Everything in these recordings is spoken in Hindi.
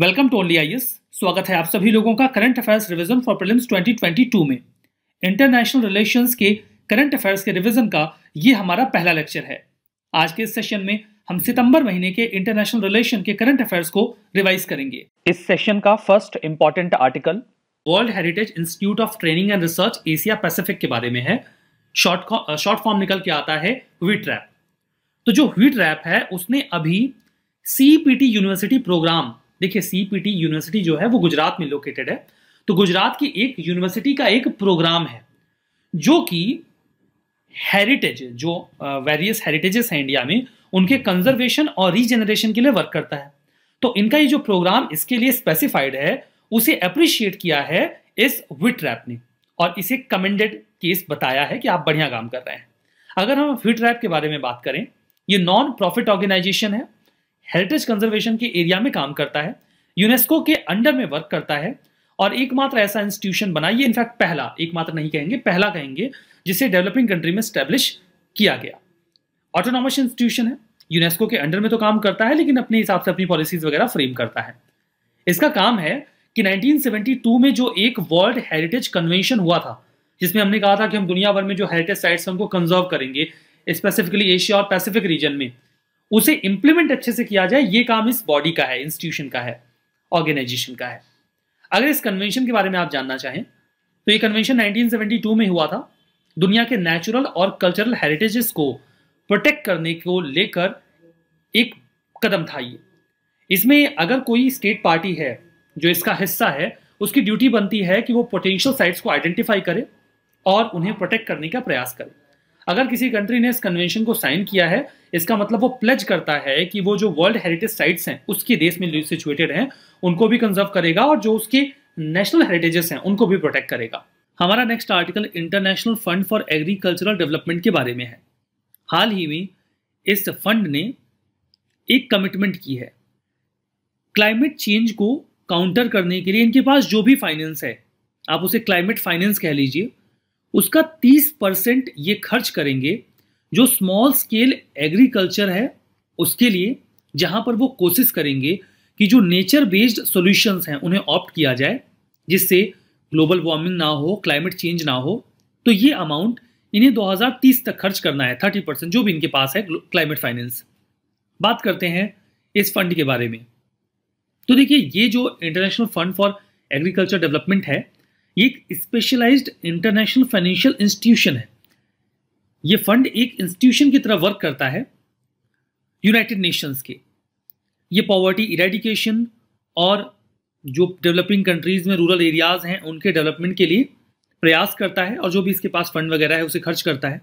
वेलकम टू ओनली आई स्वागत है आप सभी लोगों का current affairs revision for prelims 2022 में इंटरनेशनल रिलेशंस के करंट अफेयर्स के रिवीजन का ये हमारा पहला लेक्चर है आज के इस सेशन में हम सितंबर महीने के इंटरनेशनल रिलेशन के करंट अफेयर्स को रिवाइज करेंगे इस सेशन का first important article world heritage institute of training and research Asia Pacific के बारे में है शॉर्ट शॉर्ट फॉर्म निकल के आता है व्हीट रैप तो जो व्हीट रैप है उसने अभी सीपीटी यूनिवर्सिटी प्रोग्राम देखिए सीपीटी यूनिवर्सिटी जो है वो गुजरात में लोकेटेड है तो गुजरात की एक यूनिवर्सिटी का एक प्रोग्राम है जो कि हेरिटेज जो वेरियस हेरिटेजेस हैं इंडिया में उनके कंजर्वेशन और रीजनरेशन के लिए वर्क करता है तो इनका ये जो प्रोग्राम इसके लिए स्पेसिफाइड है उसे अप्रिशिएट किया है इस विट्रैप ने और इसे कमेंडेड केस बताया है कि आप बढ़िया काम कर रहे हैं अगर हम विट्रैप के बारे में बात करें ये नॉन प्रॉफिट ऑर्गेनाइजेशन है हेरिटेज कंजर्वेशन के एरिया में काम करता है यूनेस्को के अंडर में वर्क करता है और एकमात्र ऐसा इंस्टीट्यूशन बनाइए इनफैक्ट पहला एकमात्र नहीं कहेंगे पहला कहेंगे जिसे डेवलपिंग कंट्री में स्टैब्लिश किया गया ऑटोनॉमस इंस्टीट्यूशन है यूनेस्को के अंडर में तो काम करता है लेकिन अपने हिसाब से अपनी पॉलिसीज वगैरह फ्रेम करता है इसका काम है कि 1972 में जो एक वर्ल्ड हेरिटेज कन्वेंशन हुआ था जिसमें हमने कहा था कि हम दुनिया भर में जो हेरिटेज साइट्स उनको कंजर्व करेंगे स्पेसिफिकली एशिया और पैसिफिक रीजन में उसे इंप्लीमेंट अच्छे से किया जाए ये काम इस बॉडी का है इंस्टीट्यूशन का है ऑर्गेनाइजेशन का है अगर इस कन्वेंशन के बारे में आप जानना चाहें तो ये कन्वेंशन 1972 में हुआ था दुनिया के नेचुरल और कल्चरल हेरिटेजेस को प्रोटेक्ट करने को लेकर एक कदम था ये इसमें अगर कोई स्टेट पार्टी है जो इसका हिस्सा है उसकी ड्यूटी बनती है कि वो पोटेंशियल साइट्स को आइडेंटिफाई करे और उन्हें प्रोटेक्ट करने का प्रयास करे अगर किसी कंट्री ने इस कन्वेंशन को साइन किया है इसका मतलब वो प्लेज करता है कि वो जो वर्ल्ड हेरिटेज साइट्स हैं उसके देश में सिचुएटेड हैं उनको भी कंजर्व करेगा और जो उसके नेशनल हेरिटेजेस हैं उनको भी प्रोटेक्ट करेगा हमारा next article international fund for agricultural development के बारे में है हाल ही में इस फंड ने एक कमिटमेंट की है क्लाइमेट चेंज को काउंटर करने के लिए इनके पास जो भी फाइनेंस है आप उसे क्लाइमेट फाइनेंस कह लीजिए उसका 30 परसेंट ये खर्च करेंगे जो स्मॉल स्केल एग्रीकल्चर है उसके लिए जहाँ पर वो कोशिश करेंगे कि जो नेचर बेस्ड सॉल्यूशंस हैं उन्हें ऑप्ट किया जाए जिससे ग्लोबल वार्मिंग ना हो क्लाइमेट चेंज ना हो तो ये अमाउंट इन्हें 2030 तक खर्च करना है 30 परसेंट जो भी इनके पास है क्लाइमेट फाइनेंस बात करते हैं इस फंड के बारे में तो देखिए ये जो international fund for agriculture development है ये एक स्पेशलाइज्ड इंटरनेशनल फाइनेंशियल इंस्टीट्यूशन है ये फंड एक इंस्टीट्यूशन की तरह वर्क करता है यूनाइटेड नेशंस के ये पॉवर्टी इरेडिकेशन और जो डेवलपिंग कंट्रीज़ में रूरल एरियाज़ हैं उनके डेवलपमेंट के लिए प्रयास करता है और जो भी इसके पास फंड वगैरह है उसे खर्च करता है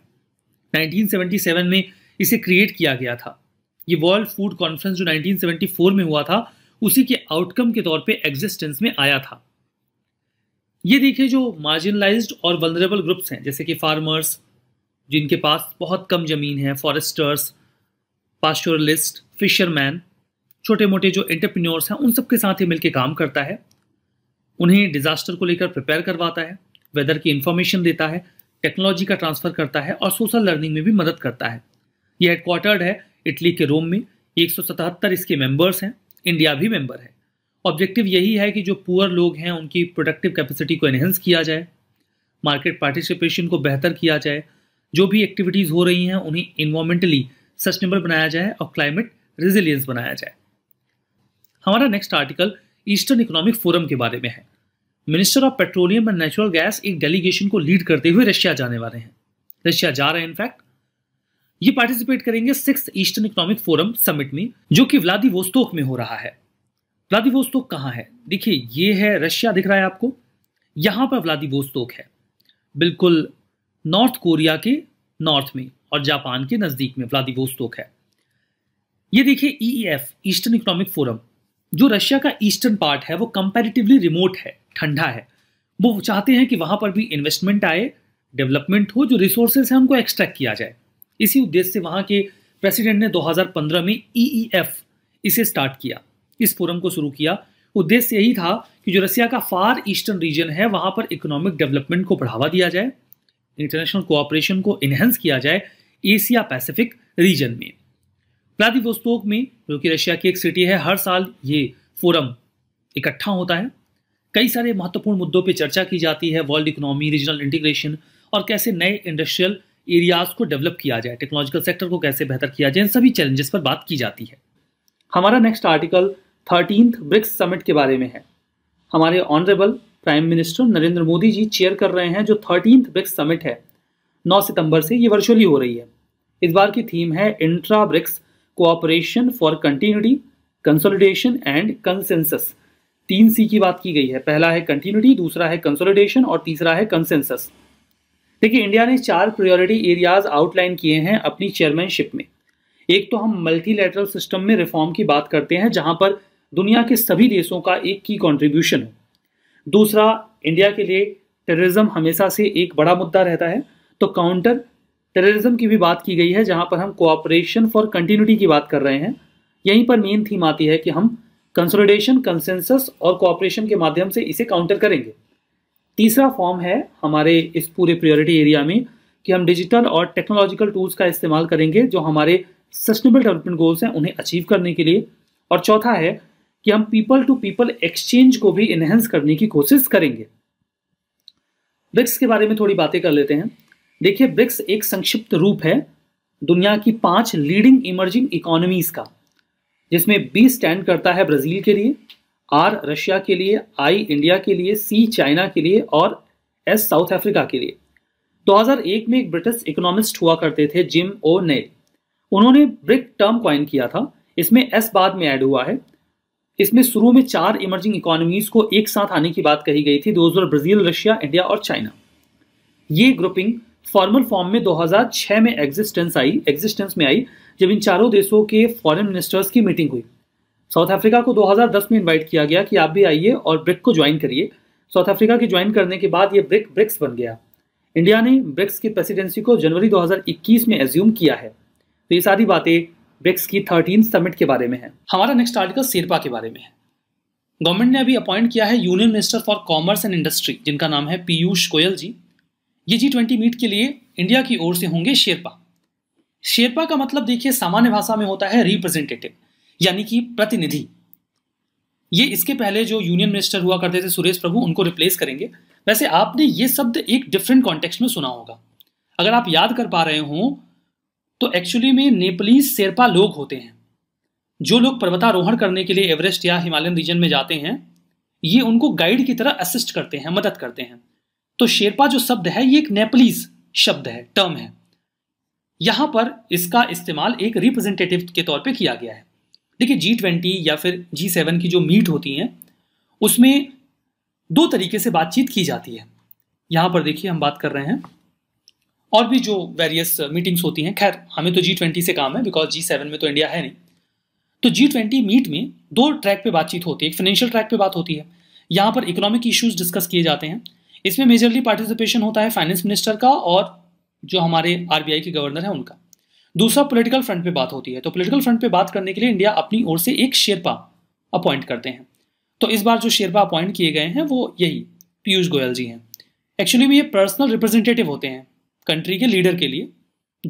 1977 में इसे क्रिएट किया गया था ये वर्ल्ड फूड कॉन्फ्रेंस जो 1974 में हुआ था उसी के आउटकम के तौर पे एग्जिस्टेंस में आया था ये देखिए जो मार्जिनलाइज्ड और वनरेबल ग्रुप्स हैं जैसे कि फार्मर्स जिनके पास बहुत कम ज़मीन है फॉरेस्टर्स पास्टोरलिस्ट फिशरमैन छोटे मोटे जो एंटरप्रन्योर्स हैं उन सबके साथ ही मिलकर काम करता है उन्हें डिज़ास्टर को लेकर प्रिपेयर करवाता है वेदर की इंफॉर्मेशन देता है टेक्नोलॉजी का ट्रांसफ़र करता है और सोशल लर्निंग में भी मदद करता है यह हेडक्वार्टर्ड है इटली के रोम में एक इसके मेंबर्स हैं इंडिया भी मेंबर है ऑब्जेक्टिव यही है कि जो पुअर लोग हैं उनकी प्रोडक्टिव कैपेसिटी को एनहेंस किया जाए मार्केट पार्टिसिपेशन को बेहतर किया जाए जो भी एक्टिविटीज़ हो रही हैं उन्हें इन्वामेंटली सस्टेनेबल बनाया जाए और क्लाइमेट रेजिलियंस बनाया जाए हमारा next article eastern economic forum के बारे में है minister of petroleum and natural gas एक डेलीगेशन को लीड करते हुए रशिया जाने वाले हैं रशिया जा रहे हैं इनफैक्ट ये पार्टिसिपेट करेंगे six eastern economic forum summit में जो कि व्लादिवोस्तोक में हो रहा है व्लादिवोस्तोक कहाँ है देखिए ये है रशिया दिख रहा है आपको यहाँ पर व्लादिवोस्तोक है बिल्कुल नॉर्थ कोरिया के नॉर्थ में और जापान के नज़दीक में व्लादिवोस्तोक है ये देखिए ईईएफ ईस्टर्न इकोनॉमिक फोरम जो रशिया का ईस्टर्न पार्ट है वो कंपेरेटिवली रिमोट है ठंडा है वो चाहते हैं कि वहाँ पर भी इन्वेस्टमेंट आए डेवलपमेंट हो जो रिसोर्सेज हैं उनको एक्सट्रैक्ट किया जाए इसी उद्देश्य से वहाँ के प्रेसिडेंट ने 2015 में ईईएफ e e इसे स्टार्ट किया इस फोरम को शुरू किया उद्देश्य यही था कि जो रसिया का फार ईस्टर्न रीजन है वहां पर इकोनॉमिक डेवलपमेंट को बढ़ावा दिया जाए इंटरनेशनल कोऑपरेशन को एनहेंस किया जाए एशिया पैसिफिक रीजन में व्लादिवोस्तोक में जो कि रशिया की एक सिटी है हर साल ये फोरम इकट्ठा होता है कई सारे महत्वपूर्ण मुद्दों पर चर्चा की जाती है वर्ल्ड इकोनॉमी रीजनल इंटीग्रेशन और कैसे नए इंडस्ट्रियल एरियाज को डेवलप किया जाए टेक्नोलॉजिकल सेक्टर को कैसे बेहतर किया जाए इन सभी चैलेंजेस पर बात की जाती है हमारा next article thirteen BRICS summit के बारे में है हमारे honourable prime minister Narendra Modi ji chair कर रहे हैं जो थर्टीन ब्रिक्स समिट है 9 सितंबर से ये वर्चुअली हो रही है इस बार की थीम है intra BRICS cooperation for continuity consolidation and consensus तीन सी की बात की गई है पहला है कंटिन्यूटी दूसरा है कंसोलिडेशन और तीसरा है कंसेंसस देखिए इंडिया ने चार प्रायोरिटी एरियाज आउटलाइन किए हैं अपनी चेयरमैनशिप में एक तो हम मल्टीलेटरल सिस्टम में रिफॉर्म की बात करते हैं जहां पर दुनिया के सभी देशों का एक की कंट्रीब्यूशन हो दूसरा इंडिया के लिए टेररिज्म हमेशा से एक बड़ा मुद्दा रहता है तो काउंटर टेररिज्म की भी बात की गई है जहां पर हम कोऑपरेशन फॉर कंटिन्यूटी की बात कर रहे हैं यहीं पर मेन थीम आती है कि हम कंसोलिडेशन कंसेंसस और कोऑपरेशन के माध्यम से इसे काउंटर करेंगे तीसरा फॉर्म है हमारे इस पूरे प्रियोरिटी एरिया में कि हम डिजिटल और टेक्नोलॉजिकल टूल्स का इस्तेमाल करेंगे जो हमारे सस्टेनेबल डेवलपमेंट गोल्स हैं उन्हें अचीव करने के लिए और चौथा है कि हम पीपल टू पीपल एक्सचेंज को भी इनहेंस करने की कोशिश करेंगे ब्रिक्स के बारे में थोड़ी बातें कर लेते हैं देखिए ब्रिक्स एक संक्षिप्त रूप है दुनिया की पांच लीडिंग इमर्जिंग इकोनॉमीज का जिसमें बी स्टैंड करता है ब्राजील के लिए आर रशिया के लिए आई इंडिया के लिए सी चाइना के लिए और एस साउथ अफ्रीका के लिए 2001 में एक ब्रिटिश इकोनॉमिस्ट हुआ करते थे जिम ओ ने उन्होंने ब्रिक टर्म क्वाइन किया था इसमें एस बाद में ऐड हुआ है इसमें शुरू में चार इमर्जिंग इकोनॉमीज को एक साथ आने की बात कही गई थी दो ब्राजील रशिया इंडिया और चाइना ये ग्रुपिंग फॉर्मल फॉर्म में 2006 में एग्जिस्टेंस आई एग्जिस्टेंस में आई जब इन चारों देशों के फॉरेन मिनिस्टर्स की मीटिंग हुई साउथ अफ्रीका को 2010 में इनवाइट किया गया कि आप भी आइए और ब्रिक को ज्वाइन करिए साउथ अफ्रीका के ज्वाइन करने के बाद ये ब्रिक ब्रिक्स बन गया इंडिया ने ब्रिक्स की प्रेसिडेंसी को जनवरी दो में एज्यूम किया है तो ये सारी बातें ब्रिक्स की थर्टीन समिट के बारे में है हमारा नेक्स्ट आर्टिकल सेरपा के बारे में है गवर्नमेंट ने अभी अपॉइंट किया है union minister for commerce and industry जिनका नाम है पीयूष गोयल जी ये जी ट्वेंटी मीट के लिए इंडिया की ओर से होंगे शेरपा शेरपा का मतलब देखिए सामान्य भाषा में होता है रिप्रेजेंटेटिव यानी कि प्रतिनिधि ये इसके पहले जो यूनियन मिनिस्टर हुआ करते थे सुरेश प्रभु उनको रिप्लेस करेंगे वैसे आपने ये शब्द एक डिफरेंट कॉन्टेक्स्ट में सुना होगा अगर आप याद कर पा रहे हो तो एक्चुअली में नेपलीज शेरपा लोग होते हैं जो लोग पर्वतारोहण करने के लिए एवरेस्ट या हिमालयन रीजन में जाते हैं ये उनको गाइड की तरह असिस्ट करते हैं मदद करते हैं तो शेरपा जो शब्द है ये एक नेपलीज शब्द है टर्म है यहां पर इसका इस्तेमाल एक रिप्रेजेंटेटिव के तौर पे किया गया है देखिए जी ट्वेंटी या फिर जी सेवन की जो मीट होती है उसमें दो तरीके से बातचीत की जाती है यहाँ पर देखिए हम बात कर रहे हैं और भी जो वेरियस मीटिंग्स होती हैं खैर हमें तो जी ट्वेंटी से काम है बिकॉज जी सेवन में तो इंडिया है नहीं तो जी ट्वेंटी मीट में दो ट्रैक पे बातचीत होती है एक फाइनेंशियल ट्रैक पे बात होती है यहाँ पर इकोनॉमिक इश्यूज डिस्कस किए जाते हैं इसमें मेजरली पार्टिसिपेशन होता है फाइनेंस मिनिस्टर का और जो हमारे आर के गवर्नर है उनका दूसरा पोलिटिकल फ्रंट पे बात होती है तो पोलिटिकल फ्रंट पे बात करने के लिए इंडिया अपनी ओर से एक शेरपा अपॉइंट करते हैं तो इस बार जो शेरपा अपॉइंट किए गए हैं वो यही पीयूष गोयल जी हैं एक्चुअली में ये पर्सनल रिप्रेजेंटेटिव होते हैं कंट्री के लीडर के लिए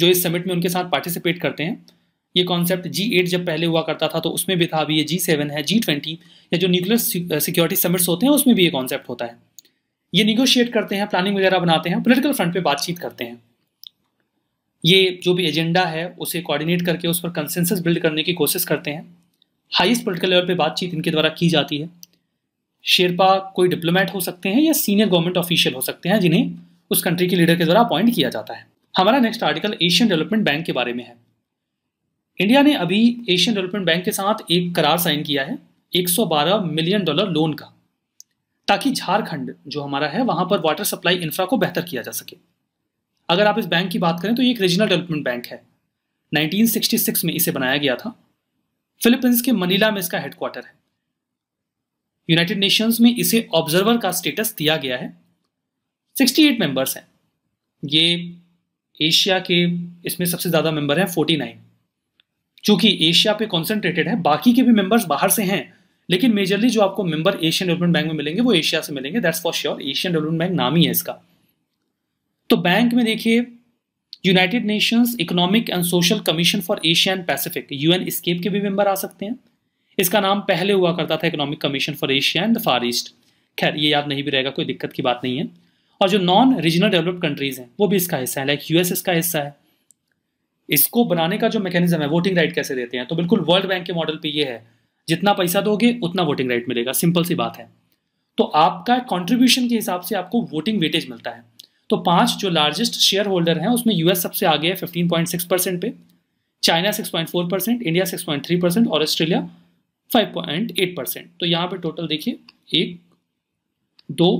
जो इस समिट में उनके साथ पार्टिसिपेट करते हैं ये कॉन्सेप्ट जी एट जब पहले हुआ करता था तो उसमें भी था अभी ये जी सेवन है जी ट्वेंटी या जो न्यूक्लियर सिक्योरिटी समिट्स होते हैं उसमें भी ये कॉन्सेप्ट होता है ये निगोशिएट करते हैं प्लानिंग वगैरह बनाते हैं पोलिटिकल फ्रंट पर बातचीत करते हैं ये जो भी एजेंडा है उसे कोऑर्डिनेट करके उस पर कंसेंसस बिल्ड करने की कोशिश करते हैं हाईएस्ट पोलिटिकल लेवल पे बातचीत इनके द्वारा की जाती है शेरपा कोई डिप्लोमेट हो सकते हैं या सीनियर गवर्नमेंट ऑफिशियल हो सकते हैं जिन्हें उस कंट्री के लीडर के द्वारा अपॉइंट किया जाता है हमारा next article Asian development bank के बारे में है इंडिया ने अभी एशियन डेवलपमेंट बैंक के साथ एक करार साइन किया है 112 मिलियन डॉलर लोन का ताकि झारखंड जो हमारा है वहां पर वाटर सप्लाई इंफ्रा को बेहतर किया जा सके अगर आप इस बैंक की बात करें तो ये एक रीजनल डेवलपमेंट बैंक है 1966 में इसे बनाया गया था फिलीपींस के मनीला में इसका हेडक्वार्टर है यूनाइटेड नेशंस में इसे ऑब्जर्वर का स्टेटस दिया गया है एट मेंबर्स हैं ये एशिया के इसमें सबसे ज़्यादा मेंबर हैं नाइन चूंकि एशिया पे कॉन्सेंट्रेटेड है बाकी के भी मेंबर्स बाहर से हैं लेकिन मेजरली जो आपको मेंबर एशियन डेवलपमेंट बैंक में मिलेंगे वो एशिया से मिलेंगे that's for sure Asian development bank नाम ही है इसका तो बैंक में देखिए United Nations economic and social commission for Asia and Pacific UN ESCAP के भी मेंबर आ सकते हैं इसका नाम पहले हुआ करता था economic commission for Asia and the far east खैर ये याद नहीं भी रहेगा कोई दिक्कत की बात नहीं है और जो नॉन रीजनल डेवलप्ड कंट्रीज हैं वो भी इसका हिस्सा है लाइक यूएस इसका हिस्सा है इसको बनाने का जो मैकेनिज्म है वोटिंग राइट कैसे देते हैं तो बिल्कुल वर्ल्ड बैंक के मॉडल पे ये है जितना पैसा दोगे उतना वोटिंग राइट मिलेगा सिंपल सी बात है तो आपका कॉन्ट्रीब्यूशन के हिसाब से आपको वोटिंग वेटेज मिलता है तो पांच जो लार्जेस्ट शेयर होल्डर हैं उसमें यूएस सबसे आगे है 15.6 परसेंट पे चाइना 6.4 परसेंट इंडिया 6.3 परसेंट और ऑस्ट्रेलिया 5.8 परसेंट तो यहाँ पे टोटल देखिए एक दो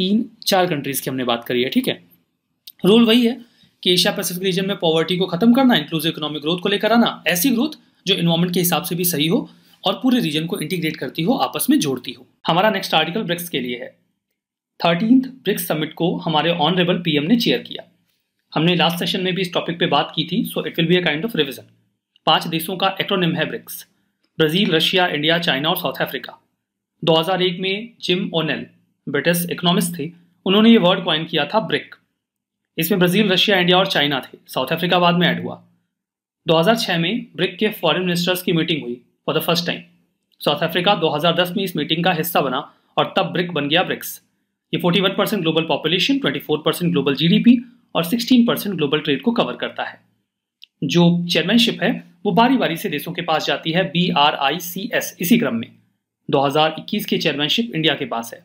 तीन चार कंट्रीज़ की हमने बात करी है ठीक है रूल वही है कि एशिया पैसिफिक रीजन में पॉवर्टी को खत्म करना इंक्लूसिव इकोनॉमिक ग्रोथ को लेकर आना ऐसी ग्रोथ जो इन्वायरमेंट के हिसाब से भी सही हो और पूरे रीजन को इंटीग्रेट करती हो आपस में जोड़ती हो हमारा नेक्स्ट आर्टिकल ब्रिक्स के लिए है थर्टीन ब्रिक्स समिट को हमारे ऑनरेबल पीएम ने चेयर किया हमने लास्ट सेशन में भी इस टॉपिक पे बात की थी so it will be a kind of revision पांच देशों का एक्ट्रोनिम है BRICS Brazil Russia India China और साउथ अफ्रीका 2001 में जिम ओनेल ब्रिटिश इकोनॉमिस्ट थे उन्होंने ये वर्ड क्वाइन किया था ब्रिक इसमें ब्राजील रशिया इंडिया और चाइना थे साउथ अफ्रीका बाद में ऐड हुआ 2006 में ब्रिक के फॉरेन मिनिस्टर्स की मीटिंग हुई for the first time South Africa 2010 में इस मीटिंग का हिस्सा बना और तब ब्रिक बन गया ब्रिक्स ये 41 percent global population 24 percent global GDP और 16 परसेंट ग्लोबल ट्रेड को कवर करता है जो चेयरमैनशिप है वो बारी बारी से देशों के पास जाती है B R I C S इसी क्रम में दो की चेयरमैनशिप इंडिया के पास है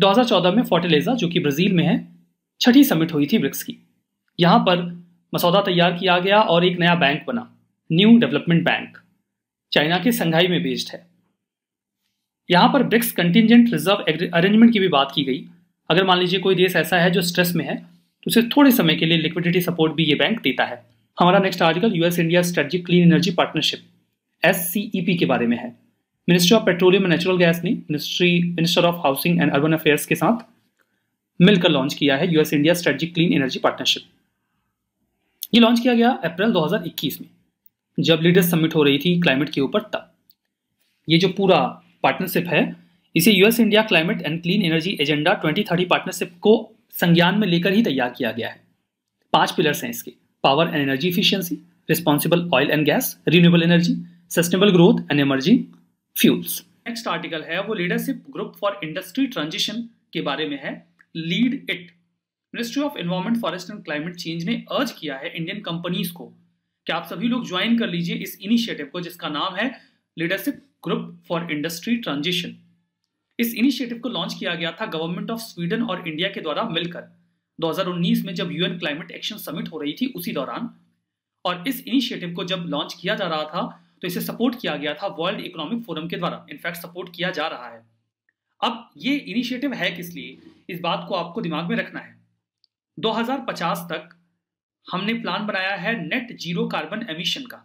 2014 में फोर्टिलेजा जो कि ब्राज़ील में है छठी समिट हुई थी ब्रिक्स की यहाँ पर मसौदा तैयार किया गया और एक नया बैंक बना न्यू डेवलपमेंट बैंक चाइना के संघाई में बेस्ड है यहाँ पर ब्रिक्स कंटिजेंट रिजर्व अरेंजमेंट की भी बात की गई अगर मान लीजिए कोई देश ऐसा है जो स्ट्रेस में है तो उसे थोड़े समय के लिए लिक्विडिटी सपोर्ट भी ये बैंक देता है हमारा next article US India strategic clean energy partnership S के बारे में है ministry of petroleum and natural gas ने ministry minister of housing and urban affairs के साथ मिलकर लॉन्च किया है US India strategic clean energy partnership ये लॉन्च किया गया अप्रैल 2021 में जब लीडर्स समिट हो रही थी क्लाइमेट के ऊपर तब ये जो पूरा पार्टनरशिप है इसे US India climate and clean energy agenda twenty partnership को संज्ञान में लेकर ही तैयार किया गया है पांच पिलर्स हैं इसके power and energy efficiency responsible oil and gas renewable energy sustainable growth and emerging fuels next article है वो leadership group for industry transition के बारे में है lead it ministry of environment forest and climate change ने अर्ज किया है इंडियन कंपनीज को कि आप सभी लोग ज्वाइन कर लीजिए इस इनिशिएटिव को जिसका नाम है leadership group for industry transition इस इनिशिएटिव को लॉन्च किया गया था गवर्नमेंट ऑफ स्वीडन और इंडिया के द्वारा मिलकर 2019 में जब यूएन क्लाइमेट एक्शन समिट हो रही थी उसी दौरान और इस इनिशिएटिव को जब लॉन्च किया जा रहा था तो इसे सपोर्ट किया गया था वर्ल्ड इकोनॉमिक फोरम के द्वारा इनफैक्ट सपोर्ट किया जा रहा है अब ये इनिशिएटिव है किस लिए इस बात को आपको दिमाग में रखना है 2050 तक हमने प्लान बनाया है नेट जीरो कार्बन एमिशन का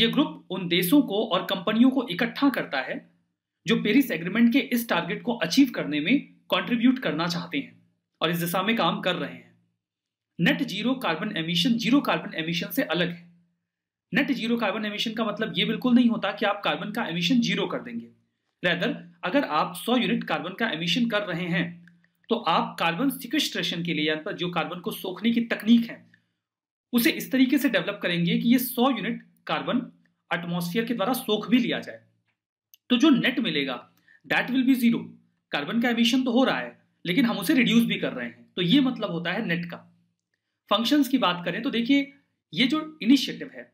यह ग्रुप उन देशों को और कंपनियों को इकट्ठा करता है जो पेरिस एग्रीमेंट के इस टारगेट को अचीव करने में कंट्रीब्यूट करना चाहते हैं और इस दिशा में काम कर रहे हैं net zero carbon emission zero carbon emission से अलग है नेट जीरो कार्बन एमिशन का मतलब ये बिल्कुल नहीं होता कि आप कार्बन का एमिशन जीरो कर देंगे रेदर अगर आप 100 यूनिट कार्बन का एमिशन कर रहे हैं तो आप कार्बन सिक्वेस्ट्रेशन के लिए पर जो कार्बन को सोखने की तकनीक है उसे इस तरीके से डेवलप करेंगे कि ये 100 यूनिट कार्बन एटमॉस्फेयर के द्वारा सोख भी लिया जाए तो जो नेट मिलेगा that will be zero carbon का एमिशन तो हो रहा है लेकिन हम उसे रिड्यूस भी कर रहे हैं तो ये मतलब होता है नेट का फंक्शंस की बात करें तो देखिए ये जो इनिशिएटिव है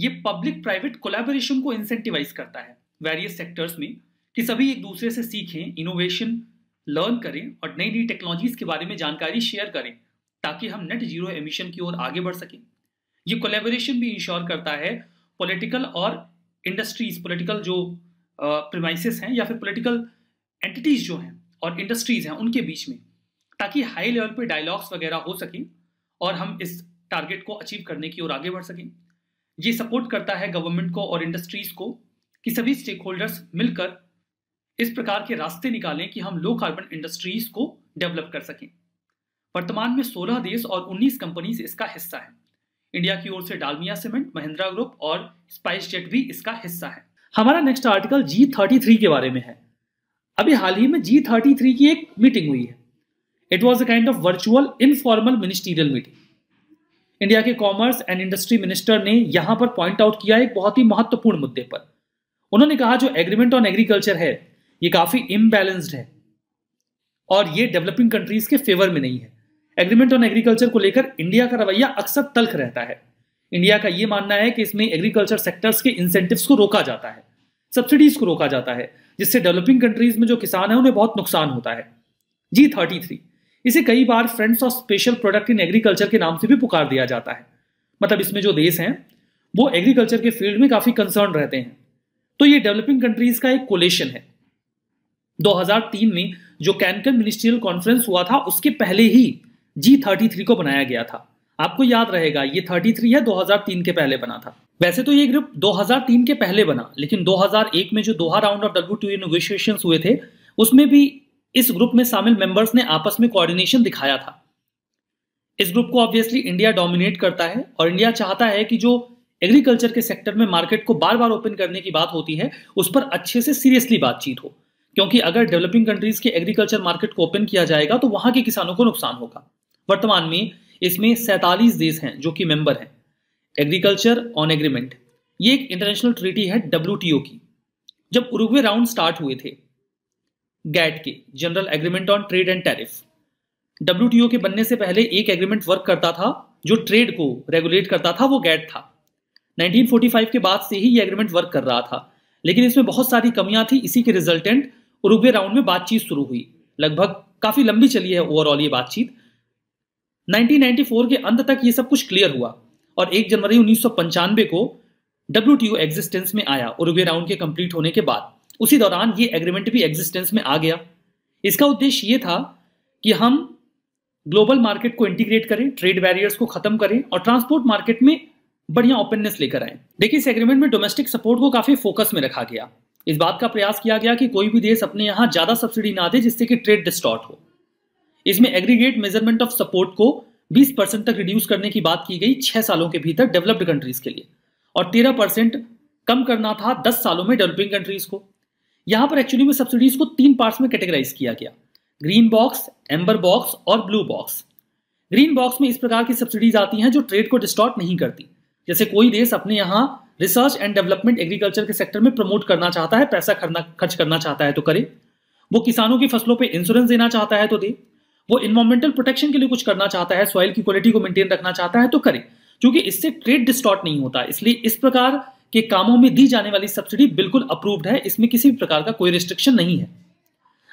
ये पब्लिक प्राइवेट कोलेबोरेशन को इंसेंटिवाइज करता है वेरियस सेक्टर्स में कि सभी एक दूसरे से सीखें इनोवेशन लर्न करें और नई नई टेक्नोलॉजीज के बारे में जानकारी शेयर करें ताकि हम नेट जीरो एमिशन की ओर आगे बढ़ सकें ये कोलेबोरेशन भी इंश्योर करता है पॉलिटिकल और इंडस्ट्रीज पॉलिटिकल जो प्रमाइसिस हैं या फिर पॉलिटिकल एंटिटीज जो हैं और इंडस्ट्रीज हैं उनके बीच में ताकि हाई लेवल पर डायलॉग्स वगैरह हो सकें और हम इस टारगेट को अचीव करने की ओर आगे बढ़ सकें ये सपोर्ट करता है गवर्नमेंट को और इंडस्ट्रीज को कि सभी स्टेक होल्डर्स मिलकर इस प्रकार के रास्ते निकालें कि हम लो कार्बन इंडस्ट्रीज को डेवलप कर सकें वर्तमान में 16 देश और 19 कंपनीज इसका हिस्सा है इंडिया की ओर से डालमिया सीमेंट महिंद्रा ग्रुप और स्पाइस जेट भी इसका हिस्सा है हमारा next article G thirty three के बारे में है अभी हाल ही में जी थर्टी थ्री की एक मीटिंग हुई है it was a kind of virtual informal ministerial meeting India के कॉमर्स एंड इंडस्ट्री मिनिस्टर ने यहां पर पॉइंट आउट किया एक बहुत ही महत्वपूर्ण मुद्दे पर उन्होंने कहा जो एग्रीमेंट ऑन एग्रीकल्चर है ये काफी इम्बेलेंस्ड है और ये डेवलपिंग कंट्रीज के फेवर में नहीं है एग्रीमेंट ऑन एग्रीकल्चर को लेकर इंडिया का रवैया अक्सर तल्ख रहता है इंडिया का ये मानना है कि इसमें एग्रीकल्चर सेक्टर्स के इंसेंटिव्स को रोका जाता है सब्सिडीज को रोका जाता है जिससे डेवलपिंग कंट्रीज में जो किसान है उन्हें बहुत नुकसान होता है जी थर्टी थ्री इसे कई बार friends of special product in agriculture के नाम से भी पुकार दिया जाता है मतलब इसमें जो देश हैं वो एग्रीकल्चर के फील्ड में काफ़ी कंसर्न रहते हैं तो ये डेवलपिंग कंट्रीज का एक कोलेशन है 2003 में जो कैनकन मिनिस्ट्रियल कॉन्फ्रेंस हुआ था उसके पहले ही जी थर्टी को बनाया गया था आपको याद रहेगा ये 33 है 2003 के पहले बना था वैसे तो ये ग्रुप 2003 के पहले बना लेकिन 2001 में जो Doha round of WTO negotiation हुए थे उसमें भी इस ग्रुप में शामिल मेंबर्स ने आपस में कोऑर्डिनेशन दिखाया था इस ग्रुप को ऑब्वियसली इंडिया डोमिनेट करता है और इंडिया चाहता है कि जो एग्रीकल्चर के सेक्टर में मार्केट को बार बार ओपन करने की बात होती है उस पर अच्छे से सीरियसली बातचीत हो क्योंकि अगर डेवलपिंग कंट्रीज के एग्रीकल्चर मार्केट को ओपन किया जाएगा तो वहां के किसानों को नुकसान होगा वर्तमान में इसमें सैतालीस देश हैं जो कि मेंबर हैं एग्रीकल्चर ऑन एग्रीमेंट ये एक इंटरनेशनल ट्रीटी है डब्ल्यू की जब उरुग्वे राउंड स्टार्ट हुए थे गैट की general agreement on trade and tariff W के बनने से पहले एक एग्रीमेंट वर्क करता था जो ट्रेड को रेगुलेट करता था वो गैट था 1945 के बाद से ही ये एग्रीमेंट वर्क कर रहा था लेकिन इसमें बहुत सारी कमियां थी इसी के रिजल्टेंट उरुग्वे राउंड में बातचीत शुरू हुई लगभग काफी लंबी चली है ओवरऑल ये बातचीत 1994 के अंत तक ये सब कुछ क्लियर हुआ और 1 जनवरी उन्नीस को डब्ल्यू एग्जिस्टेंस में आया उरुग्वे राउंड के कंप्लीट होने के बाद उसी दौरान ये एग्रीमेंट भी एग्जिस्टेंस में आ गया इसका उद्देश्य ये था कि हम ग्लोबल मार्केट को इंटीग्रेट करें ट्रेड बैरियर्स को खत्म करें और ट्रांसपोर्ट मार्केट में बढ़िया ओपननेस लेकर आए देखिए इस एग्रीमेंट में डोमेस्टिक सपोर्ट को काफी फोकस में रखा गया इस बात का प्रयास किया गया कि कोई भी देश अपने यहाँ ज्यादा सब्सिडी ना दे जिससे कि ट्रेड डिस्टॉर्ट हो इसमें एग्रीगेट मेजरमेंट ऑफ सपोर्ट को 20 परसेंट तक रिड्यूस करने की बात की गई छह सालों के भीतर डेवलप्ड कंट्रीज के लिए और 13 परसेंट कम करना था 10 सालों में डेवलपिंग कंट्रीज को यहां पर एक्चुअली में सब्सिडीज को तीन पार्ट्स में कैटेगराइज किया गया ग्रीन बॉक्स एम्बर बॉक्स और ब्लू बॉक्स ग्रीन बॉक्स में इस प्रकार की सब्सिडीज आती हैं जो ट्रेड को डिस्टॉर्ट नहीं करती जैसे कोई देश अपने यहाँ रिसर्च एंड डेवलपमेंट एग्रीकल्चर के सेक्टर में प्रमोट करना चाहता है पैसा खरना खर्च करना चाहता है तो करे वो किसानों की फसलों पे इंश्योरेंस देना चाहता है तो दे वो इन्वायरमेंटल प्रोटेक्शन के लिए कुछ करना चाहता है सॉइल की क्वालिटी को मेंटेन रखना चाहता है तो करे क्योंकि इससे ट्रेड डिस्टॉर्ट नहीं होता इसलिए इस प्रकार कि कामों में दी जाने वाली सब्सिडी बिल्कुल अप्रूव्ड है इसमें किसी भी प्रकार का कोई रिस्ट्रिक्शन नहीं है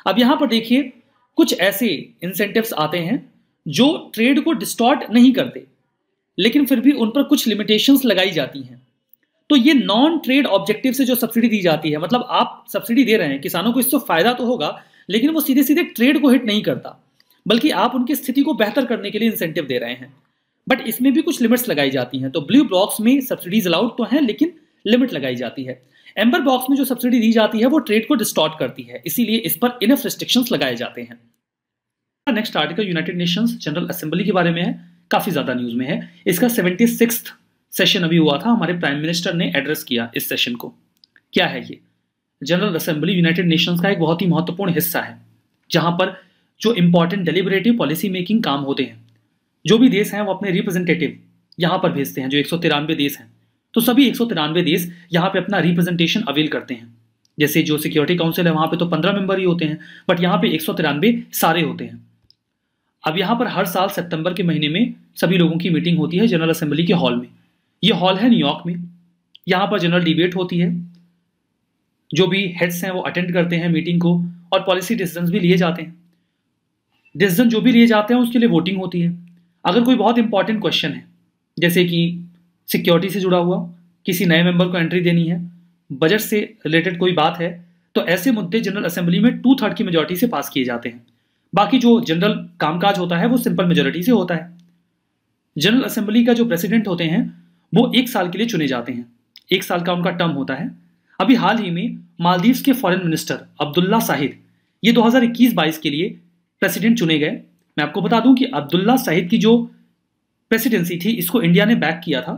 अब यहां पर देखिए कुछ ऐसे इंसेंटिव्स आते हैं जो ट्रेड को डिस्टॉर्ट नहीं करते लेकिन फिर भी उन पर कुछ लिमिटेशंस लगाई जाती हैं तो ये नॉन ट्रेड ऑब्जेक्टिव से जो सब्सिडी दी जाती है मतलब आप सब्सिडी दे रहे हैं किसानों को इससे फायदा तो होगा लेकिन वो सीधे सीधे ट्रेड को हिट नहीं करता बल्कि आप उनकी स्थिति को बेहतर करने के लिए इंसेंटिव दे रहे हैं बट इसमें भी कुछ लिमिट्स लगाई जाती हैं तो ब्लू ब्लॉक्स में सब्सिडीज अलाउड तो हैं लेकिन लिमिट लगाई जाती है एम्बर बॉक्स में जो सब्सिडी दी जाती है वो ट्रेड को डिस्टॉर्ट करती है इसीलिए इस पर इनफ रिस्ट्रिक्शंस लगाए जाते हैं next article United Nations general assembly के बारे में है काफी ज्यादा न्यूज में है इसका सेवेंटी सेशन अभी हुआ था हमारे प्राइम मिनिस्टर ने एड्रेस किया इस सेशन को क्या है ये जनरल असेंबली यूनाइटेड नेशंस का एक बहुत ही महत्वपूर्ण हिस्सा है जहां पर जो इंपॉर्टेंट डेलीबरेटिव पॉलिसी मेकिंग काम होते हैं जो भी देश हैं वो अपने रिप्रेजेंटेटिव यहां पर भेजते हैं जो एक देश हैं तो सभी एक देश यहाँ पे अपना रिप्रेजेंटेशन अवेल करते हैं जैसे जो सिक्योरिटी काउंसिल है वहां पे तो पंद्रह मेंबर ही होते हैं बट यहाँ पे एक सारे होते हैं अब यहाँ पर हर साल सितंबर के महीने में सभी लोगों की मीटिंग होती है जनरल असेंबली के हॉल में ये हॉल है न्यूयॉर्क में यहाँ पर जनरल डिबेट होती है जो भी हेड्स हैं वो अटेंड करते हैं मीटिंग को और पॉलिसी डिसीजन भी लिए जाते हैं डिसीजन जो भी लिए जाते हैं उसके लिए वोटिंग होती है अगर कोई बहुत इंपॉर्टेंट क्वेश्चन है जैसे कि सिक्योरिटी से जुड़ा हुआ किसी नए मेंबर को एंट्री देनी है बजट से रिलेटेड कोई बात है तो ऐसे मुद्दे जनरल असेंबली में टू थर्ड की मेजोरिटी से पास किए जाते हैं बाकी जो जनरल कामकाज होता है वो सिंपल मेजोरिटी से होता है जनरल असेंबली का जो प्रेसिडेंट होते हैं वो एक साल के लिए चुने जाते हैं एक साल का उनका टर्म होता है अभी हाल ही में मालदीव्स के फॉरेन मिनिस्टर अब्दुल्ला साहिद ये 2021-22 के लिए प्रेसिडेंट चुने गए मैं आपको बता दूं कि अब्दुल्ला साहिद की जो प्रेसिडेंसी थी इसको इंडिया ने बैक किया था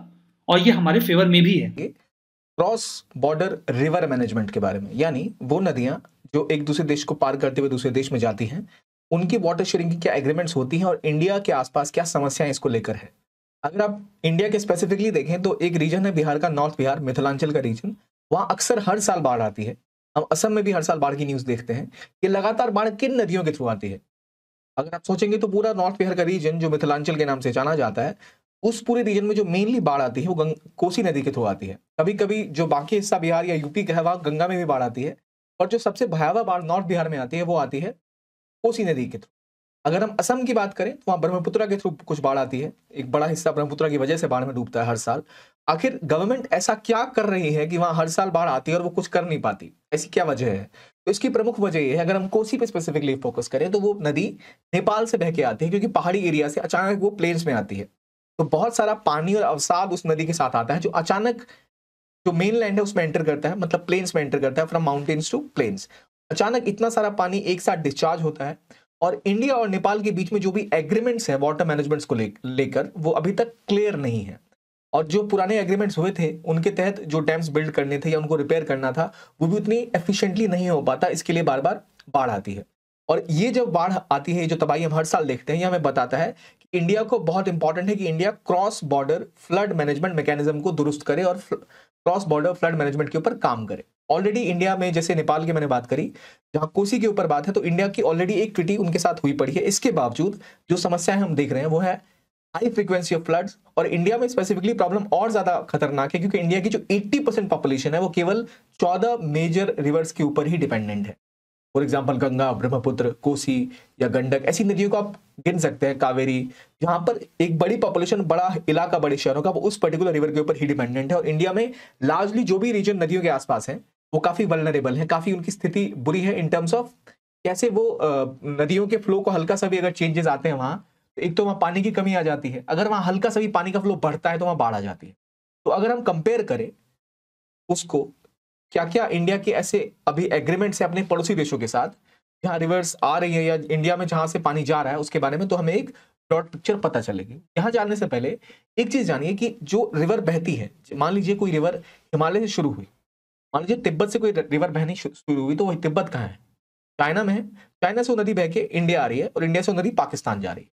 और ये हमारे फेवर में भी है क्रॉस बॉर्डर रिवर मैनेजमेंट के बारे में यानी वो नदियां जो एक दूसरे देश को पार करते हुए दूसरे देश में जाती हैं उनकी वाटर शेयरिंग की क्या एग्रीमेंट्स होती हैं और इंडिया के आसपास क्या समस्याएं इसको लेकर है अगर आप इंडिया के स्पेसिफिकली देखें तो एक रीजन है बिहार का नॉर्थ बिहार मिथिलांचल का रीजन वहाँ अक्सर हर साल बाढ़ आती है हम असम में भी हर साल बाढ़ की न्यूज़ देखते हैं कि लगातार बाढ़ किन नदियों के थ्रू आती है अगर आप सोचेंगे तो पूरा नॉर्थ बिहार का रीजन जो मिथिलांचल के नाम से जाना जाता है उस पूरे रीजन में जो मेनली बाढ़ आती है वो कोसी नदी के थ्रू आती है कभी कभी जो बाकी हिस्सा बिहार या यूपी का है वहाँ गंगा में भी बाढ़ आती है और जो सबसे भयावह बाढ़ नॉर्थ बिहार में आती है वो आती है कोसी नदी के थ्रू अगर हम असम की बात करें तो वहाँ ब्रह्मपुत्रा के थ्रू कुछ बाढ़ आती है एक बड़ा हिस्सा ब्रह्मपुत्रा की वजह से बाढ़ में डूबता है हर साल आखिर गवर्नमेंट ऐसा क्या कर रही है कि वहाँ हर साल बाढ़ आती है और वो कुछ कर नहीं पाती ऐसी क्या वजह है तो इसकी प्रमुख वजह यह है अगर हम कोसी पे स्पेसिफिकली फोकस करें तो वो नदी नेपाल से बह के आती है क्योंकि पहाड़ी एरिया से अचानक वो प्लेन्स में आती है तो बहुत सारा पानी और अवसाद उस नदी के साथ आता है जो अचानक जो मेन लैंड है उसमें एंटर करता है मतलब प्लेन्स में एंटर करता है फ्रॉम माउंटेन्स टू प्लेन्स अचानक इतना सारा पानी एक साथ डिस्चार्ज होता है और इंडिया और नेपाल के बीच में जो भी एग्रीमेंट्स है वाटर मैनेजमेंट्स को लेकर वो अभी तक क्लियर नहीं है और जो पुराने एग्रीमेंट्स हुए थे उनके तहत जो डैम्स बिल्ड करने थे या उनको रिपेयर करना था वो भी उतनी एफिशिएंटली नहीं हो पाता इसके लिए बार बार बाढ़ आती है और ये जब बाढ़ आती है जो तबाही हम हर साल देखते हैं यह हमें बताता है इंडिया को बहुत इंपॉर्टेंट है कि India cross border flood management mechanism को दुरुस्त करे और क्रॉस बॉर्डर फ्लड मैनेजमेंट के ऊपर काम करे ऑलरेडी इंडिया में जैसे नेपाल की मैंने बात करी जहां कोसी के ऊपर बात है तो इंडिया की ऑलरेडी एक ट्रिटी उनके साथ हुई पड़ी है इसके बावजूद जो समस्याएं हम देख रहे हैं वो है हाई फ्रीक्वेंसी ऑफ फ्लड्स और इंडिया में स्पेसिफिकली प्रॉब्लम और ज्यादा खतरनाक है क्योंकि इंडिया की जो 80 परसेंट पॉपुलेशन है वो केवल 14 मेजर रिवर्स के ऊपर ही डिपेंडेंट है फॉर एग्जाम्पल गंगा ब्रह्मपुत्र कोसी या गंडक ऐसी नदियों को आप गिन सकते हैं कावेरी जहाँ पर एक बड़ी पॉपुलेशन बड़ा इलाका बड़े शहरों का वो उस पर्टिकुलर रिवर के ऊपर ही डिपेंडेंट है और इंडिया में लार्जली जो भी रीजन नदियों के आसपास है वो काफ़ी वलनरेबल है काफ़ी उनकी स्थिति बुरी है इन टर्म्स ऑफ कैसे वो नदियों के फ्लो को हल्का सा भी अगर चेंजेस आते हैं वहाँ तो एक तो वहाँ पानी की कमी आ जाती है अगर वहाँ हल्का सा भी पानी का फ्लो बढ़ता है तो वहाँ बाढ़ आ जाती है तो अगर हम कंपेयर करें उसको क्या क्या इंडिया के ऐसे अभी एग्रीमेंट्स है अपने पड़ोसी देशों के साथ जहाँ रिवर्स आ रही है या इंडिया में जहां से पानी जा रहा है उसके बारे में तो हमें एक ब्रॉड पिक्चर पता चलेगी यहाँ जानने से पहले एक चीज़ जानिए कि जो रिवर बहती है मान लीजिए कोई रिवर हिमालय से शुरू हुई मान लीजिए तिब्बत से कोई रिवर बहनी शुरू हुई तो वही तिब्बत कहाँ है चाइना में है चाइना से वो नदी बह के इंडिया आ रही है और इंडिया से वो नदी पाकिस्तान जा रही है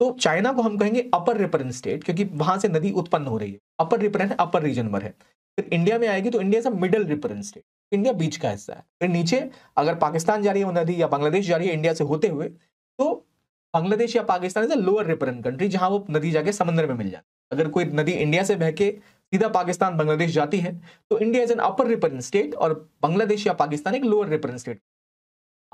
तो चाइना को हम कहेंगे अपर रिपरेंट स्टेट क्योंकि वहां से नदी उत्पन्न हो रही है अपर रिपरेंट अपर रीजन पर है फिर इंडिया में आएगी तो इंडिया सब a middle reference state India बीच का हिस्सा है फिर नीचे अगर पाकिस्तान जा रही है नदी या बांग्लादेश जा रही है इंडिया से होते हुए तो बांग्लादेश या Pakistan is a lower reference country जहां वो नदी जाके समंदर में मिल जाती है अगर कोई नदी इंडिया से बहके सीधा पाकिस्तान बांग्लादेश जाती है तो India is an upper reference state और बांग्लादेश या पाकिस्तान एक लोअर रिफरेंस स्टेट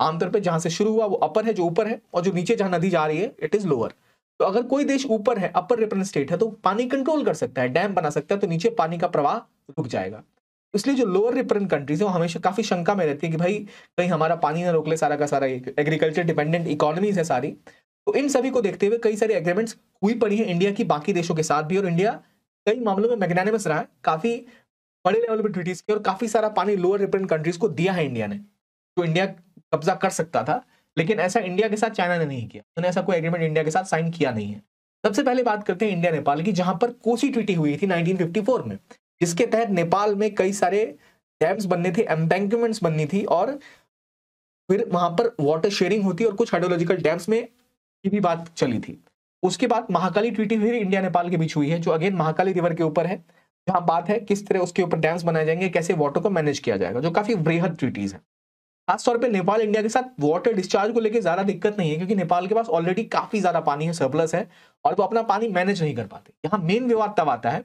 आमतौर पर जहां से शुरू हुआ वो अपर है जो ऊपर है और जो नीचे जहां नदी जा रही है इट इज लोअर तो अगर कोई देश ऊपर है अपर रिफरेंस स्टेट है तो पानी कंट्रोल कर सकता है डैम बना सकता है तो नीचे पानी का प्रवाह रुक जाएगा इसलिए जो लोअर रिपरेंट कंट्रीज है वो हमेशा काफ़ी शंका में रहती है कि भाई कहीं हमारा पानी ना रोक ले सारा का सारा एग्रीकल्चर डिपेंडेंट इकोनॉमीज है सारी तो इन सभी को देखते हुए कई सारे एग्रीमेंट्स हुई पड़ी है इंडिया की बाकी देशों के साथ भी और इंडिया कई मामलों में मैग्नानिमस रहा है काफ़ी बड़े लेवल पर ट्रीटीज की और काफ़ी सारा पानी लोअर रिपरेंट कंट्रीज को दिया है इंडिया ने तो इंडिया कब्जा कर सकता था लेकिन ऐसा इंडिया के साथ चाइना ने नहीं किया उन्होंने ऐसा कोई एग्रीमेंट इंडिया के साथ साइन किया नहीं है सबसे पहले बात करते हैं इंडिया नेपाल की जहां पर कोसी ट्रीटी हुई थी 1954 में जिसके तहत नेपाल में कई सारे डैम्स बनने थे एम्बैंकमेंट्स बननी थी और फिर वहां पर वाटर शेयरिंग होती और कुछ हाइड्रोलॉजिकल डैम्स में की भी बात चली थी उसके बाद महाकाली ट्रीटी फिर इंडिया नेपाल के बीच हुई है जो अगेन महाकाली रिवर के ऊपर है जहाँ बात है किस तरह उसके ऊपर डैम्स बनाए जाएंगे कैसे वाटर को मैनेज किया जाएगा जो काफी बृहद ट्रीटीज है खासतौर पर नेपाल इंडिया के साथ वाटर डिस्चार्ज को लेकर ज्यादा दिक्कत नहीं है क्योंकि नेपाल के पास ऑलरेडी काफी ज्यादा पानी है सरप्लस है और वो अपना पानी मैनेज नहीं कर पाते यहाँ मेन विवाद तब आता है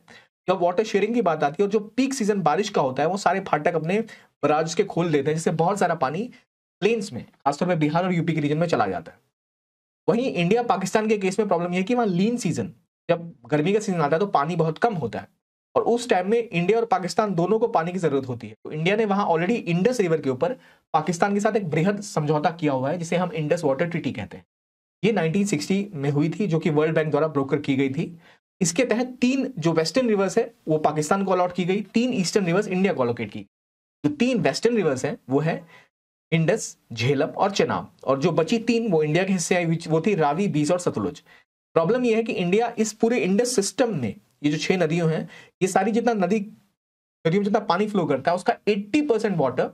जब वाटर शेयरिंग की बात आती है और जो पीक सीजन बारिश का होता है वो सारे फाटक अपने बराज के खोल देते हैं जिससे बहुत सारा पानी प्लेन्स में खासतौर पर बिहार और यूपी के रीजन में चला जाता है वहीं इंडिया पाकिस्तान के केस में प्रॉब्लम यह है कि वहाँ लीन सीजन जब गर्मी का सीजन आता है तो पानी बहुत कम होता है और उस टाइम में इंडिया और पाकिस्तान दोनों को पानी की जरूरत होती है तो इंडिया ने वहाँ ऑलरेडी इंडस रिवर के ऊपर पाकिस्तान के साथ एक बृहद समझौता किया हुआ है जिसे हम इंडस वाटर ट्रीटी कहते हैं ये 1960 में हुई थी जो कि वर्ल्ड बैंक द्वारा ब्रोकर की गई थी इसके तहत तीन जो वेस्टर्न रिवर्स है वो पाकिस्तान को अलॉट की गई तीन ईस्टर्न रिवर्स इंडिया को अलोकेट की जो तो तीन वेस्टर्न रिवर्स है वो है इंडस झेलम और चेनाब और जो बची तीन वो इंडिया के हिस्से आई वो थी रावी बीस और सतलुज प्रॉब्लम यह है कि इंडिया इस पूरे इंडस सिस्टम में ये जो छह नदियों हैं ये सारी जितना नदी नदियों में जितना पानी फ्लो करता है उसका 80 परसेंट वाटर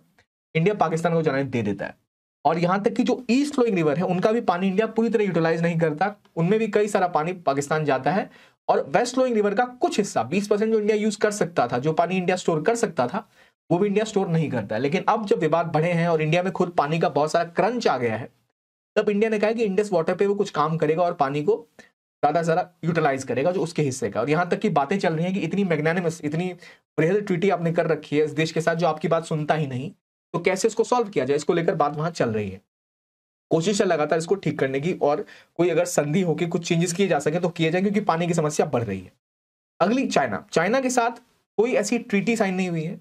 इंडिया पाकिस्तान को जाने दे देता है और यहां तक कि जो ईस्ट फ्लोइंग रिवर है उनका भी पानी इंडिया पूरी तरह यूटिलाइज नहीं करता उनमें भी कई सारा पानी पाकिस्तान जाता है और वेस्ट फ्लोइंग रिवर का कुछ हिस्सा बीस परसेंट जो इंडिया यूज कर सकता था जो पानी इंडिया स्टोर कर सकता था वो भी इंडिया स्टोर नहीं करता है लेकिन अब जब विवाद बढ़े हैं और इंडिया में खुद पानी का बहुत सारा क्रंच आ गया है तब इंडिया ने कहा कि इंडस वाटर पे वो कुछ काम करेगा और पानी को ज्यादा ज़्यादा यूटिलाइज करेगा जो उसके हिस्से का और यहाँ तक की बातें चल रही हैं कि इतनी मैग्नानिमस इतनी बृहद ट्विटी आपने कर रखी है इस देश के साथ जो आपकी बात सुनता ही नहीं तो कैसे इसको सॉल्व किया जाए इसको लेकर बात वहां चल रही है कोशिश है लगातार इसको ठीक करने की और कोई अगर संधि होकर कुछ चेंजेस किए जा सके तो किए जाए क्योंकि पानी की समस्या बढ़ रही है अगली चाइना चाइना के साथ कोई ऐसी ट्रीटी साइन नहीं हुई है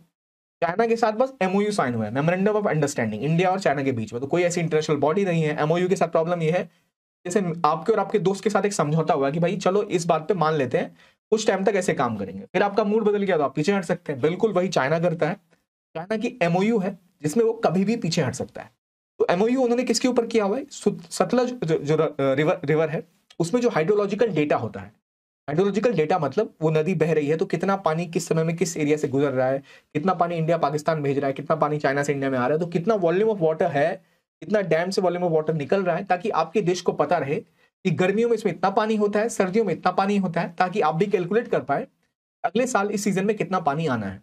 चाइना के साथ बस एमओयू साइन हुआ है मेमोरेंडम ऑफ अंडरस्टैंडिंग इंडिया और चाइना के बीच में तो कोई ऐसी इंटरनेशनल बॉडी नहीं है एमओयू के साथ प्रॉब्लम ये है जैसे आपके और आपके दोस्त के साथ एक समझौता हुआ कि भाई चलो इस बात पे मान लेते हैं कुछ टाइम तक ऐसे काम करेंगे फिर आपका मूड बदल गया तो आप पीछे हट सकते हैं बिल्कुल वही चाइना करता है चाइना की एमओयू है जिसमें वो कभी भी पीछे हट सकता है एमओयू तो उन्होंने किसके ऊपर किया हुआ है सतलज जो, जो रिवर रिवर है उसमें जो हाइड्रोलॉजिकल डेटा होता है हाइड्रोलॉजिकल डेटा मतलब वो नदी बह रही है तो कितना पानी किस समय में किस एरिया से गुजर रहा है कितना पानी इंडिया पाकिस्तान भेज रहा है कितना पानी चाइना से इंडिया में आ रहा है तो कितना वॉल्यूम ऑफ वाटर है कितना डैम से वॉल्यूम ऑफ वाटर निकल रहा है ताकि आपके देश को पता रहे कि गर्मियों में इसमें इतना पानी होता है सर्दियों में इतना पानी होता है ताकि आप भी कैलकुलेट कर पाए अगले साल इस सीजन में कितना पानी आना है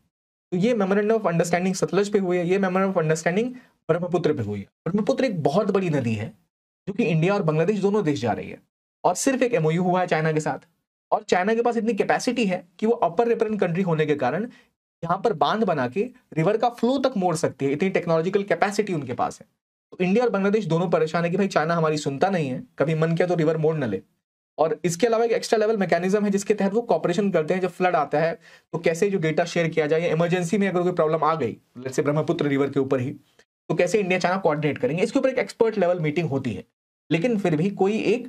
तो ये मेमोरेंडम ऑफ अंडरस्टैंडिंग सतलज पे हुई है ये मेमोरेंडम ऑफ अंडरस्टैंडिंग ब्रह्मपुत्र पे हुई ब्रह्मपुत्र एक बहुत बड़ी नदी है जो कि इंडिया और बांग्लादेश दोनों देश जा रही है और सिर्फ एक एमओयू हुआ है चाइना के साथ और चाइना के पास इतनी कैपेसिटी है कि वो अपर रिपरेंट कंट्री होने के कारण यहाँ पर बांध बना के रिवर का फ्लो तक मोड़ सकती है इतनी टेक्नोलॉजिकल कैपेसिटी उनके पास है तो इंडिया और बांग्लादेश दोनों परेशान है कि भाई चाइना हमारी सुनता नहीं है कभी मन किया तो रिवर मोड़ न ले और इसके अलावा एक एक्स्ट्रा लेवल मैकेनिज्म है जिसके तहत वो कॉपरेशन करते हैं जब फ्लड आता है तो कैसे जो डेटा शेयर किया जाए इमरजेंसी में अगर कोई प्रॉब्लम आ गई जैसे ब्रह्मपुत्र रिवर के ऊपर ही तो कैसे इंडिया चाइना कोऑर्डिनेट करेंगे इसके ऊपर एक एक्सपर्ट लेवल मीटिंग होती है लेकिन फिर भी कोई एक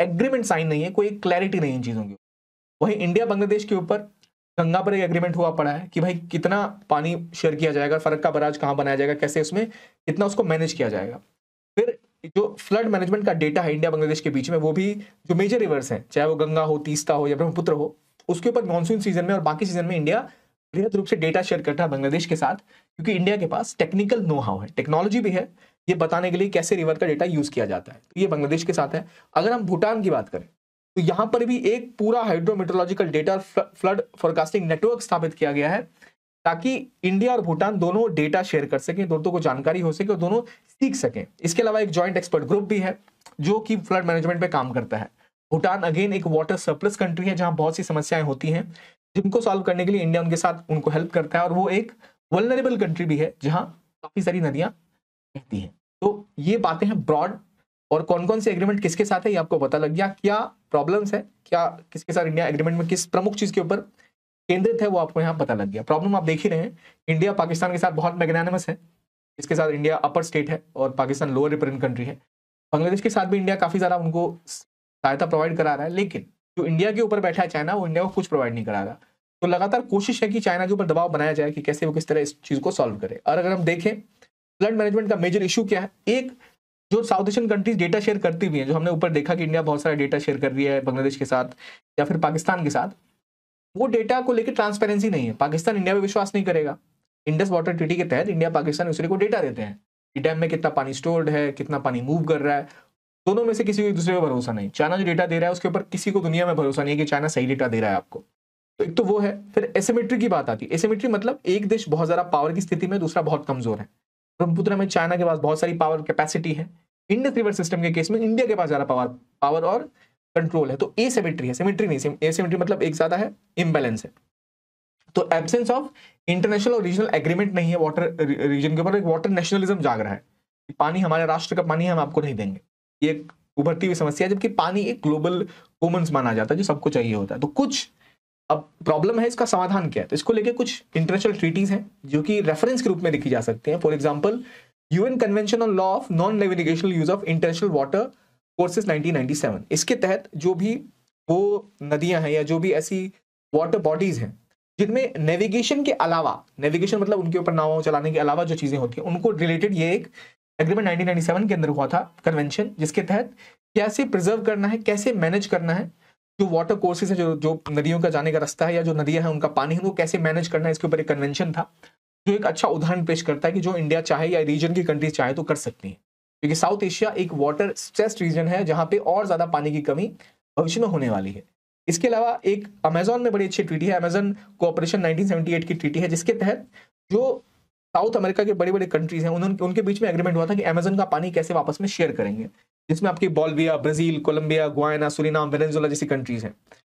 एग्रीमेंट साइन नहीं है कोई एक क्लैरिटी नहीं इन चीज़ों की वहीं इंडिया बांग्लादेश के ऊपर गंगा पर एक एग्रीमेंट हुआ पड़ा है कि भाई कितना पानी शेयर किया जाएगा का बराज कहाँ बनाया जाएगा कैसे उसमें कितना उसको मैनेज किया जाएगा फिर जो फ्लड मैनेजमेंट का डेटा है इंडिया बांग्लादेश के बीच में वो भी जो मेजर रिवर्स हैं चाहे वो गंगा हो तीस्ता हो या ब्रह्मपुत्र हो उसके ऊपर मानसून सीजन में और बाकी सीजन में इंडिया वृहद रूप से डेटा शेयर करता है बांग्लादेश के साथ क्योंकि इंडिया के पास टेक्निकल नो हाउ है टेक्नोलॉजी भी है ये बताने के लिए कैसे रिवर का डेटा यूज किया जाता है तो ये बांग्लादेश के साथ है अगर हम भूटान की बात करें तो यहाँ पर भी एक पूरा hydrometeorological data flood forecasting network स्थापित किया गया है ताकि इंडिया और भूटान दोनों डेटा शेयर कर सकें दोनों को जानकारी हो सके और दोनों सीख सकें इसके अलावा एक जॉइंट एक्सपर्ट ग्रुप भी है जो कि फ्लड मैनेजमेंट पे काम करता है भूटान अगेन एक वाटर सरप्लस कंट्री है जहां बहुत सी समस्याएं होती हैं जिनको सॉल्व करने के लिए इंडिया उनके साथ उनको हेल्प करता है और वो एक वलनरेबल कंट्री भी है जहाँ काफ़ी सारी नदियाँ रहती हैं तो ये बातें हैं ब्रॉड और कौन कौन से एग्रीमेंट किसके साथ है ये आपको पता लग गया क्या प्रॉब्लम्स है क्या किसके साथ इंडिया एग्रीमेंट में किस प्रमुख चीज़ के ऊपर केंद्रित है वो आपको यहाँ पता लग गया प्रॉब्लम आप देख ही रहे हैं इंडिया पाकिस्तान के साथ बहुत मैगनानमस है इसके साथ इंडिया अपर स्टेट है और पाकिस्तान लोअर रिप्रेजेंट कंट्री है बांग्लादेश के साथ भी इंडिया काफ़ी ज़्यादा उनको सहायता प्रोवाइड करा रहा है लेकिन जो इंडिया के ऊपर बैठा है चाइना वो इंडिया को कुछ प्रोवाइड नहीं करा रहा तो लगातार कोशिश है कि चाइना के ऊपर दबाव बनाया जाए कि कैसे वो किस तरह इस चीज को सॉल्व करे और अगर हम देखें फ्लड मैनेजमेंट का मेजर इशू क्या है एक जो South Asian countries data share करती भी है जो हमने ऊपर देखा कि इंडिया बहुत सारा डेटा शेयर कर रही है बांग्लादेश के साथ या फिर पाकिस्तान के साथ वो डेटा को लेकर ट्रांसपेरेंसी नहीं है पाकिस्तान इंडिया में विश्वास नहीं करेगा इंडस वाटर ट्रीटी के तहत इंडिया पाकिस्तान दूसरे को डेटा देते हैं कि डैम में कितना पानी स्टोर्ड है कितना पानी मूव कर रहा है दोनों में से किसी को एक दूसरे पर भरोसा नहीं चाइना जो डेटा दे रहा है उसके ऊपर किसी को दुनिया में भरोसा नहीं है कि चाइना सही डेटा दे रहा है आपको तो एक तो वो है फिर एसेमेट्री की बात आती है एसेमेट्री मतलब एक देश बहुत ज्यादा पावर की स्थिति में दूसरा बहुत कमजोर है ब्रह्मपुत्र में चाइना के पास बहुत सारी पावर कैपेसिटी है इंडस रिवर सिस्टम के केस में इंडिया के पास ज्यादा पावर पावर और कंट्रोल है तो ए सेमेट्री है सेमेट्री नहीं ए सेमेट्री मतलब एक ज्यादा है इम्बेलेंस है तो एबसेंस ऑफ इंटरनेशनल और रीजनल एग्रीमेंट नहीं है वाटर रीजन के ऊपर एक वाटर नेशनलिज्म जाग रहा है पानी हमारे राष्ट्र का पानी हम आपको नहीं देंगे ये एक उभरती हुई समस्या है जबकि पानी एक ग्लोबल कॉमन्स माना जाता है जो सबको चाहिए होता है तो कुछ अब प्रॉब्लम है इसका समाधान क्या है तो इसको लेके कुछ इंटरनेशनल ट्रीटीज हैं जो कि रेफरेंस के रूप में लिखी जा सकती हैं for example UN convention on law of non navigational use of international water courses nineteen इसके तहत जो भी वो नदियां हैं या जो भी ऐसी वाटर बॉडीज हैं जिनमें नेविगेशन के अलावा नेविगेशन मतलब उनके ऊपर नाव चलाने के अलावा जो चीज़ें होती हैं उनको रिलेटेड ये एक एग्रीमेंट 1997 के अंदर हुआ था कन्वेंशन जिसके तहत कैसे प्रिजर्व करना है कैसे मैनेज करना है जो वाटर कोर्सेज है जो जो नदियों का जाने का रास्ता है या जो नदियां हैं उनका पानी है वो कैसे मैनेज करना है इसके ऊपर एक कन्वेंशन था जो एक अच्छा उदाहरण पेश करता है कि जो इंडिया चाहे या रीजन की कंट्रीज चाहे तो कर सकती है क्योंकि साउथ एशिया एक वाटर स्ट्रेस्ड रीजन है जहां पे और ज़्यादा पानी की कमी भविष्य में होने वाली है इसके अलावा एक अमेजोन में बड़ी अच्छी ट्रीटी है अमेजन कोऑपरेशन 1978 की ट्रीटी है जिसके तहत जो साउथ अमेरिका के बड़े बड़े कंट्रीज हैं उन्होंने उनके बीच में एग्रीमेंट हुआ था कि अमेजन का पानी कैसे वापस में शेयर करेंगे जिसमें आपकी Bolivia Brazil Colombia Guyana Suriname Venezuela जैसी कंट्रीज हैं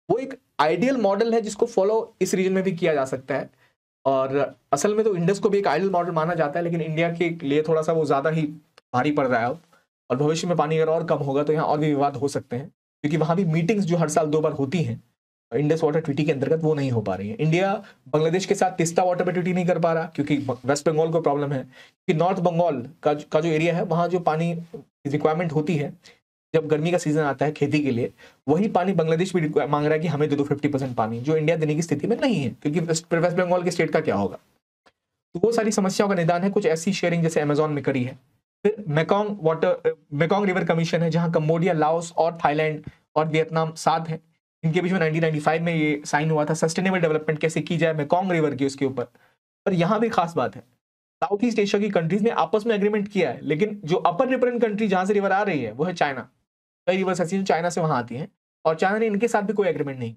वो एक आइडियल मॉडल है जिसको फॉलो इस रीजन में भी किया जा सकता है और असल में तो इंडस को भी एक आइडियल मॉडल माना जाता है लेकिन इंडिया के लिए थोड़ा सा वो ज़्यादा ही भारी पड़ रहा है और भविष्य में पानी अगर और कम होगा तो यहाँ और भी विवाद हो सकते हैं क्योंकि वहाँ भी मीटिंग्स जो हर साल दो बार होती हैं इंडस वाटर ट्विटी के अंतर्गत वो नहीं हो पा रही है इंडिया बांग्लादेश के साथ तिस्ता वाटर पे ट्विटी नहीं कर पा रहा क्योंकि वेस्ट बंगाल को प्रॉब्लम है क्योंकि नॉर्थ बंगाल का का जो एरिया है वहाँ जो पानी रिक्वायरमेंट होती है जब गर्मी का सीजन आता है खेती के लिए वही पानी बांग्लादेश भी मांग रहा है कि हमें दे दो फिफ्टी परसेंट पानी जो इंडिया देने की स्थिति में नहीं है क्योंकि वेस्ट बंगाल के स्टेट का क्या होगा तो वो सारी समस्याओं का निदान है कुछ ऐसी शेयरिंग जैसे अमेजोन में करी है फिर Mekong water Mekong river commission है जहाँ कम्बोडिया लाओस और थाईलैंड और वियतनाम साथ हैं इनके बीच में 1995 में ये साइन हुआ था सस्टेनेबल डेवलपमेंट कैसे की जाए मेकोंग रिवर की उसके ऊपर पर यहाँ भी खास बात है साउथ ईस्ट एशिया की कंट्रीज ने आपस में एग्रीमेंट किया है लेकिन जो अपर रिप्रेजेंट कंट्री जहाँ से रिवर आ रही है वो है चाइना कई रिवर्स ऐसी चाइना से वहाँ आती हैं और चाइना ने इनके साथ भी कोई एग्रीमेंट नहीं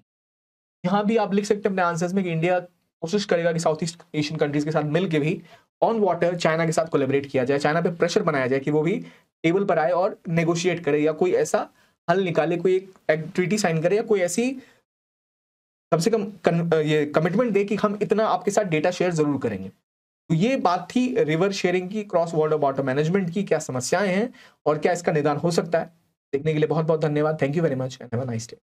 यहाँ भी आप लिख सकते हैं अपने आंसर्स में कि इंडिया कोशिश करेगा कि साउथ ईस्ट एशियन कंट्रीज के साथ मिलकर भी ऑन वाटर चाइना के साथ कोलेबरेट किया जाए चाइना पे प्रेशर बनाया जाए कि वो भी टेबल पर आए और नेगोशिएट करे या कोई ऐसा हल निकाले कोई एक, ट्रीटी साइन करे या कोई ऐसी कम से कम कन, ये कमिटमेंट दे कि हम इतना आपके साथ डेटा शेयर जरूर करेंगे तो ये बात थी रिवर शेयरिंग की क्रॉस वर्ल्ड वाटर मैनेजमेंट की क्या समस्याएं हैं और क्या इसका निदान हो सकता है देखने के लिए बहुत बहुत धन्यवाद thank you very much and have a nice day